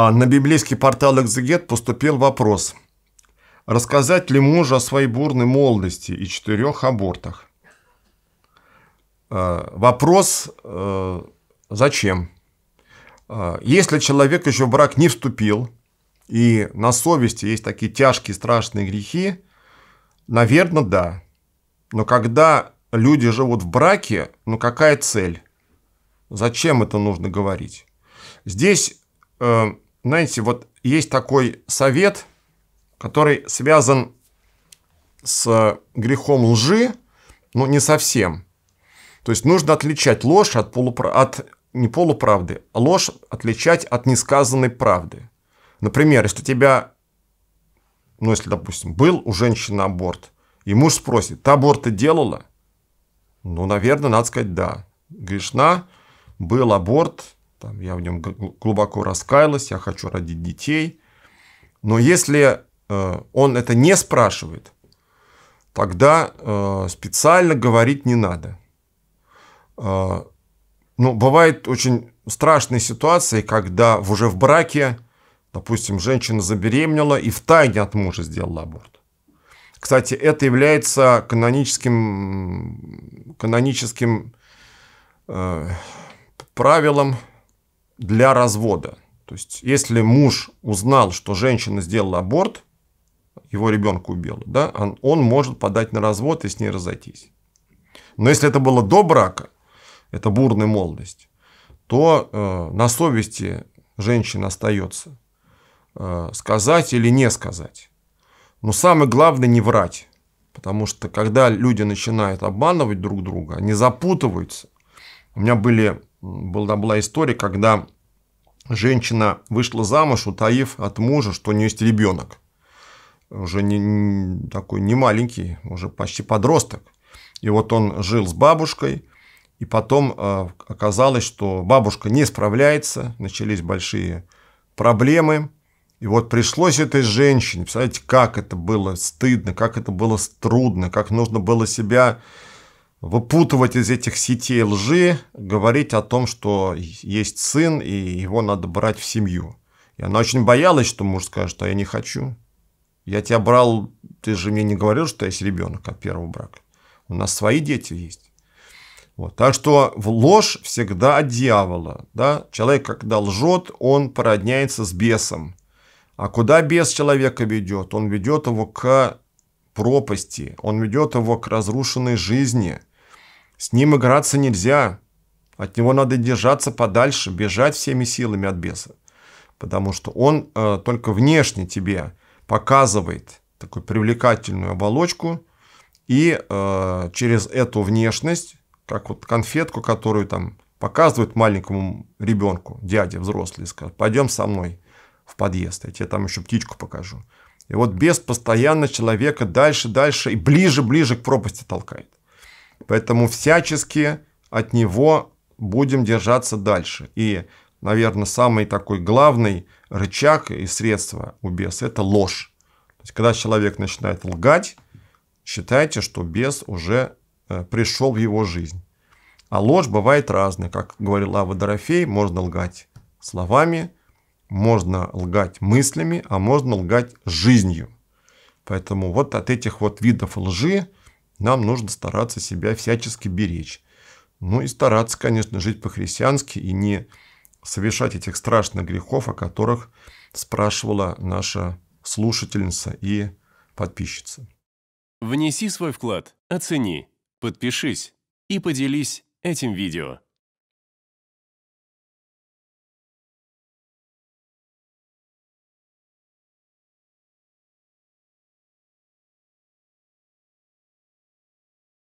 А на библейский портал «Экзегет» поступил вопрос. Рассказать ли мужу о своей бурной молодости и четырех абортах? Э, вопрос э, «Зачем?». Э, если человек еще в брак не вступил, и на совести есть такие тяжкие страшные грехи, наверное, да. Но когда люди живут в браке, ну какая цель? Зачем это нужно говорить? Здесь знаете, вот есть такой совет, который связан с э, грехом лжи, но не совсем. То есть нужно отличать ложь от, полупра... от не полуправды, а ложь отличать от несказанной правды. Например, если у тебя, ну если, допустим, был у женщины аборт, и муж спросит, ты аборты делала? Ну, наверное, надо сказать, да. Грешна, был аборт, там, я в нем глубоко раскаялась, я хочу родить детей. Но если э, он это не спрашивает, тогда э, специально говорить не надо. Э, ну, бывает очень страшные ситуации, когда уже в браке, допустим, женщина забеременела и втайне от мужа сделала аборт. Кстати, это является каноническим, каноническим э, правилом для развода. То есть, если муж узнал, что женщина сделала аборт, его ребенка убила, да, он, он может подать на развод и с ней разойтись. Но если это было до брака, это бурная молодость, то э, на совести женщина остается э, сказать или не сказать. Но самое главное не врать. Потому что когда люди начинают обманывать друг друга, они запутываются. У меня были была, была история, когда женщина вышла замуж, утаив от мужа, что у нее есть ребенок. Уже не, такой не маленький, уже почти подросток. И вот он жил с бабушкой, и потом э, оказалось, что бабушка не справляется, начались большие проблемы. И вот пришлось этой женщине, представляете, как это было стыдно, как это было трудно, как нужно было себя выпутывать из этих сетей лжи, говорить о том, что есть сын, и его надо брать в семью. И она очень боялась, что муж скажет, а я не хочу. Я тебя брал, ты же мне не говорил, что есть ребенок от первого брака. У нас свои дети есть. Вот. Так что в ложь всегда от дьявола. Да? Человек, когда лжет, он породняется с бесом. А куда бес человека ведет? Он ведет его к пропасти, он ведет его к разрушенной жизни – с ним играться нельзя. От него надо держаться подальше, бежать всеми силами от беса. Потому что он э, только внешне тебе показывает такую привлекательную оболочку. И э, через эту внешность, как вот конфетку, которую там показывают маленькому ребенку, дяде взрослый, скажет, пойдем со мной в подъезд, я тебе там еще птичку покажу. И вот бес постоянно человека дальше, дальше и ближе, ближе к пропасти толкает. Поэтому всячески от него будем держаться дальше. И, наверное, самый такой главный рычаг и средство у беса – это ложь. То есть, когда человек начинает лгать, считайте, что бес уже э, пришел в его жизнь. А ложь бывает разная. Как говорил Ава Дорофей, можно лгать словами, можно лгать мыслями, а можно лгать жизнью. Поэтому вот от этих вот видов лжи нам нужно стараться себя всячески беречь. Ну и стараться, конечно, жить по-христиански и не совершать этих страшных грехов, о которых спрашивала наша слушательница и подписчица. Внеси свой вклад, оцени, подпишись и поделись этим видео.